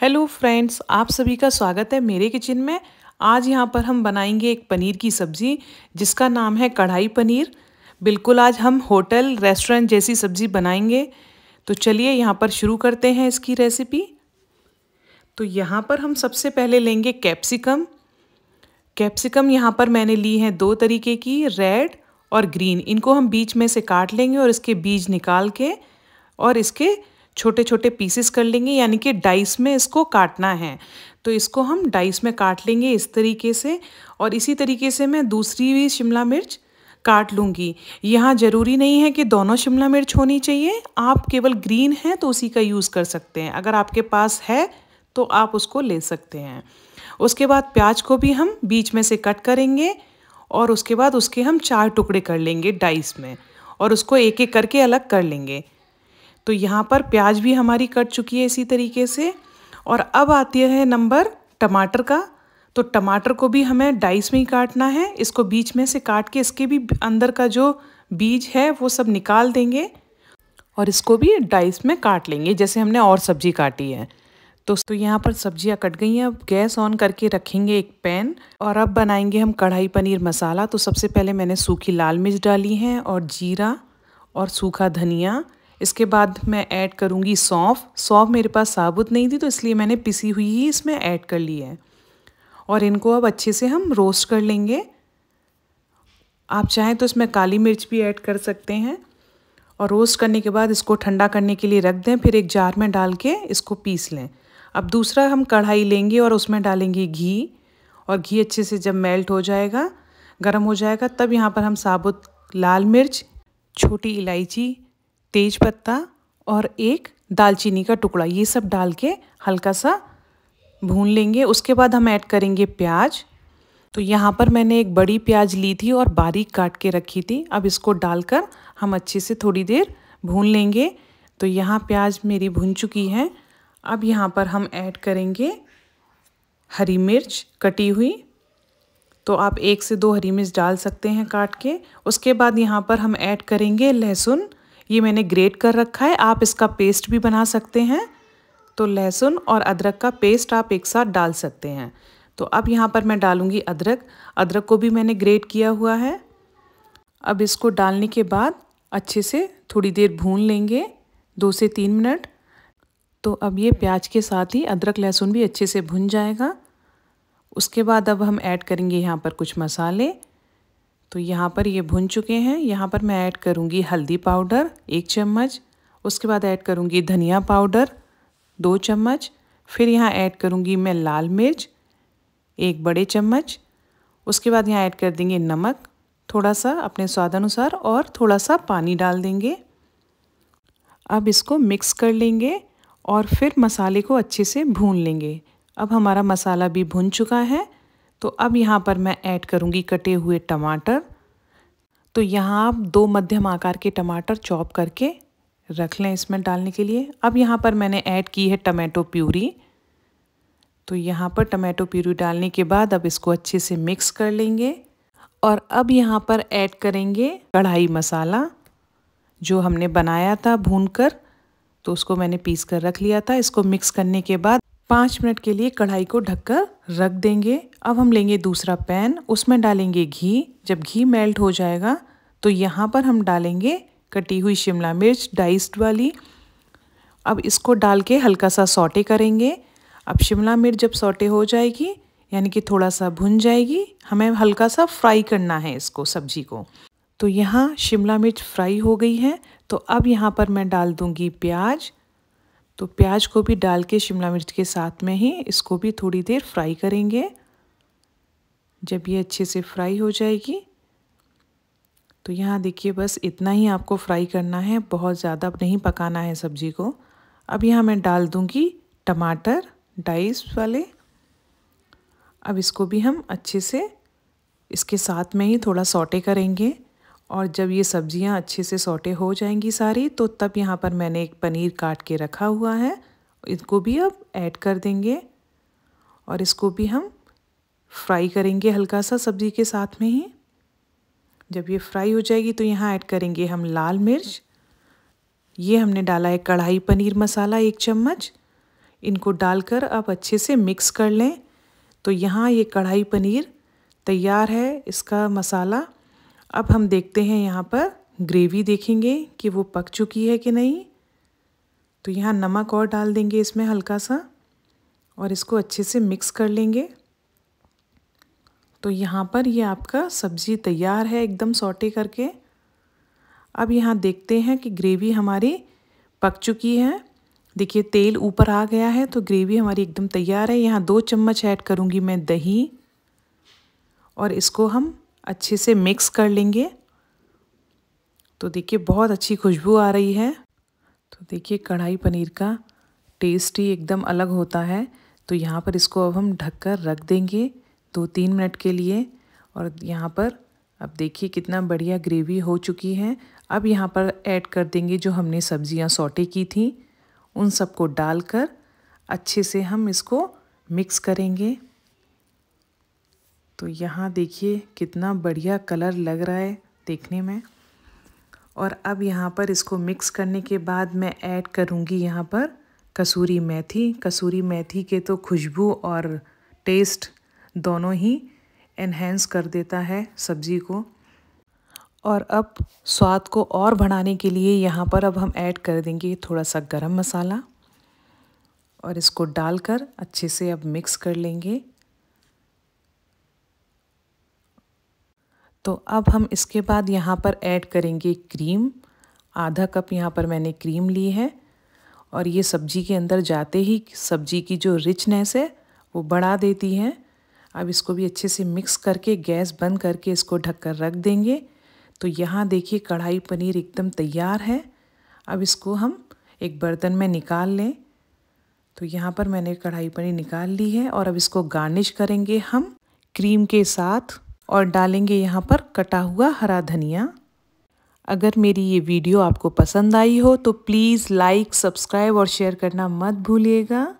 hello friends आप सभी का स्वागत है मेरे किचन में आज यहाँ पर हम बनाएंगे एक पनीर की सब्ज़ी जिसका नाम है कढ़ाई पनीर बिल्कुल आज हम होटल रेस्टोरेंट जैसी सब्ज़ी बनाएंगे तो चलिए यहाँ पर शुरू करते हैं इसकी रेसिपी तो यहाँ पर हम सबसे पहले लेंगे कैप्सिकम कैप्सिकम यहाँ पर मैंने ली है दो तरीके की रेड और ग्रीन इनको हम बीच में से काट लेंगे और इसके बीज निकाल के और इसके छोटे छोटे पीसेस कर लेंगे यानी कि डाइस में इसको काटना है तो इसको हम डाइस में काट लेंगे इस तरीके से और इसी तरीके से मैं दूसरी भी शिमला मिर्च काट लूँगी यहाँ ज़रूरी नहीं है कि दोनों शिमला मिर्च होनी चाहिए आप केवल ग्रीन हैं तो उसी का यूज़ कर सकते हैं अगर आपके पास है तो आप उसको ले सकते हैं उसके बाद प्याज को भी हम बीच में से कट करेंगे और उसके बाद उसके हम चार टुकड़े कर लेंगे डाइस में और उसको एक एक करके अलग कर लेंगे तो यहाँ पर प्याज भी हमारी कट चुकी है इसी तरीके से और अब आती है नंबर टमाटर का तो टमाटर को भी हमें डाइस में ही काटना है इसको बीच में से काट के इसके भी अंदर का जो बीज है वो सब निकाल देंगे और इसको भी डाइस में काट लेंगे जैसे हमने और सब्जी काटी है तो तो यहाँ पर सब्जियाँ कट गई हैं अब गैस ऑन करके रखेंगे एक पैन और अब बनाएंगे हम कढ़ाई पनीर मसाला तो सबसे पहले मैंने सूखी लाल मिर्च डाली है और जीरा और सूखा धनिया इसके बाद मैं ऐड करूँगी सौंफ सौंफ मेरे पास साबुत नहीं थी तो इसलिए मैंने पिसी हुई ही इसमें ऐड कर ली है और इनको अब अच्छे से हम रोस्ट कर लेंगे आप चाहें तो इसमें काली मिर्च भी ऐड कर सकते हैं और रोस्ट करने के बाद इसको ठंडा करने के लिए रख दें फिर एक जार में डाल के इसको पीस लें अब दूसरा हम कढ़ाई लेंगे और उसमें डालेंगे घी और घी अच्छे से जब मेल्ट हो जाएगा गर्म हो जाएगा तब यहाँ पर हम साबुत लाल मिर्च छोटी इलायची तेज पत्ता और एक दालचीनी का टुकड़ा ये सब डाल के हल्का सा भून लेंगे उसके बाद हम ऐड करेंगे प्याज तो यहाँ पर मैंने एक बड़ी प्याज ली थी और बारीक काट के रखी थी अब इसको डालकर हम अच्छे से थोड़ी देर भून लेंगे तो यहाँ प्याज मेरी भून चुकी है अब यहाँ पर हम ऐड करेंगे हरी मिर्च कटी हुई तो आप एक से दो हरी मिर्च डाल सकते हैं काट के उसके बाद यहाँ पर हम ऐड करेंगे लहसुन ये मैंने ग्रेट कर रखा है आप इसका पेस्ट भी बना सकते हैं तो लहसुन और अदरक का पेस्ट आप एक साथ डाल सकते हैं तो अब यहाँ पर मैं डालूँगी अदरक अदरक को भी मैंने ग्रेट किया हुआ है अब इसको डालने के बाद अच्छे से थोड़ी देर भून लेंगे दो से तीन मिनट तो अब ये प्याज के साथ ही अदरक लहसुन भी अच्छे से भुन जाएगा उसके बाद अब हम ऐड करेंगे यहाँ पर कुछ मसाले तो यहाँ पर ये भुन चुके हैं यहाँ पर मैं ऐड करूँगी हल्दी पाउडर एक चम्मच उसके बाद ऐड करूँगी धनिया पाउडर दो चम्मच फिर यहाँ ऐड करूँगी मैं लाल मिर्च एक बड़े चम्मच उसके बाद यहाँ ऐड कर देंगे नमक थोड़ा सा अपने स्वाद अनुसार और थोड़ा सा पानी डाल देंगे अब इसको मिक्स कर लेंगे और फिर मसाले को अच्छे से भून लेंगे अब हमारा मसाला भी भुन चुका है तो अब यहाँ पर मैं ऐड करूँगी कटे हुए टमाटर तो यहाँ आप दो मध्यम आकार के टमाटर चॉप करके रख लें इसमें डालने के लिए अब यहाँ पर मैंने ऐड की है टमाटो प्यूरी तो यहाँ पर टमाटो प्यूरी डालने के बाद अब इसको अच्छे से मिक्स कर लेंगे और अब यहाँ पर ऐड करेंगे कढ़ाई मसाला जो हमने बनाया था भून कर तो उसको मैंने पीस कर रख लिया था इसको मिक्स करने के बाद पाँच मिनट के लिए कढ़ाई को ढककर रख देंगे अब हम लेंगे दूसरा पैन उसमें डालेंगे घी जब घी मेल्ट हो जाएगा तो यहाँ पर हम डालेंगे कटी हुई शिमला मिर्च डाइस्ड वाली अब इसको डाल के हल्का सा सौटे करेंगे अब शिमला मिर्च जब सौटे हो जाएगी यानी कि थोड़ा सा भुन जाएगी हमें हल्का सा फ्राई करना है इसको सब्जी को तो यहाँ शिमला मिर्च फ्राई हो गई है तो अब यहाँ पर मैं डाल दूँगी प्याज तो प्याज को भी डाल के शिमला मिर्च के साथ में ही इसको भी थोड़ी देर फ्राई करेंगे जब ये अच्छे से फ्राई हो जाएगी तो यहाँ देखिए बस इतना ही आपको फ्राई करना है बहुत ज़्यादा नहीं पकाना है सब्जी को अब यहाँ मैं डाल दूँगी टमाटर डाइस वाले अब इसको भी हम अच्छे से इसके साथ में ही थोड़ा सॉटे करेंगे और जब ये सब्जियां अच्छे से सोटे हो जाएंगी सारी तो तब यहाँ पर मैंने एक पनीर काट के रखा हुआ है इसको भी अब ऐड कर देंगे और इसको भी हम फ्राई करेंगे हल्का सा सब्ज़ी के साथ में ही जब ये फ्राई हो जाएगी तो यहाँ ऐड करेंगे हम लाल मिर्च ये हमने डाला है कढ़ाई पनीर मसाला एक चम्मच इनको डालकर आप अच्छे से मिक्स कर लें तो यहाँ ये कढ़ाई पनीर तैयार है इसका मसाला अब हम देखते हैं यहाँ पर ग्रेवी देखेंगे कि वो पक चुकी है कि नहीं तो यहाँ नमक और डाल देंगे इसमें हल्का सा और इसको अच्छे से मिक्स कर लेंगे तो यहाँ पर ये आपका सब्ज़ी तैयार है एकदम सॉटे करके अब यहाँ देखते हैं कि ग्रेवी हमारी पक चुकी है देखिए तेल ऊपर आ गया है तो ग्रेवी हमारी एकदम तैयार है यहाँ दो चम्मच ऐड करूँगी मैं दही और इसको हम अच्छे से मिक्स कर लेंगे तो देखिए बहुत अच्छी खुशबू आ रही है तो देखिए कढ़ाई पनीर का टेस्ट ही एकदम अलग होता है तो यहाँ पर इसको अब हम ढककर रख देंगे दो तीन मिनट के लिए और यहाँ पर अब देखिए कितना बढ़िया ग्रेवी हो चुकी है अब यहाँ पर ऐड कर देंगे जो हमने सब्जियाँ सोटे की थी उन सबको डालकर अच्छे से हम इसको मिक्स करेंगे तो यहाँ देखिए कितना बढ़िया कलर लग रहा है देखने में और अब यहाँ पर इसको मिक्स करने के बाद मैं ऐड करूँगी यहाँ पर कसूरी मेथी कसूरी मेथी के तो खुशबू और टेस्ट दोनों ही इन्हेंस कर देता है सब्ज़ी को और अब स्वाद को और बढ़ाने के लिए यहाँ पर अब हम ऐड कर देंगे थोड़ा सा गरम मसाला और इसको डालकर अच्छे से अब मिक्स कर लेंगे तो अब हम इसके बाद यहाँ पर ऐड करेंगे क्रीम आधा कप यहाँ पर मैंने क्रीम ली है और ये सब्जी के अंदर जाते ही सब्जी की जो रिचनेस है वो बढ़ा देती है अब इसको भी अच्छे से मिक्स करके गैस बंद करके इसको ढककर रख देंगे तो यहाँ देखिए कढ़ाई पनीर एकदम तैयार है अब इसको हम एक बर्तन में निकाल लें तो यहाँ पर मैंने कढ़ाई पनीर निकाल ली है और अब इसको गार्निश करेंगे हम क्रीम के साथ और डालेंगे यहाँ पर कटा हुआ हरा धनिया अगर मेरी ये वीडियो आपको पसंद आई हो तो प्लीज़ लाइक सब्सक्राइब और शेयर करना मत भूलिएगा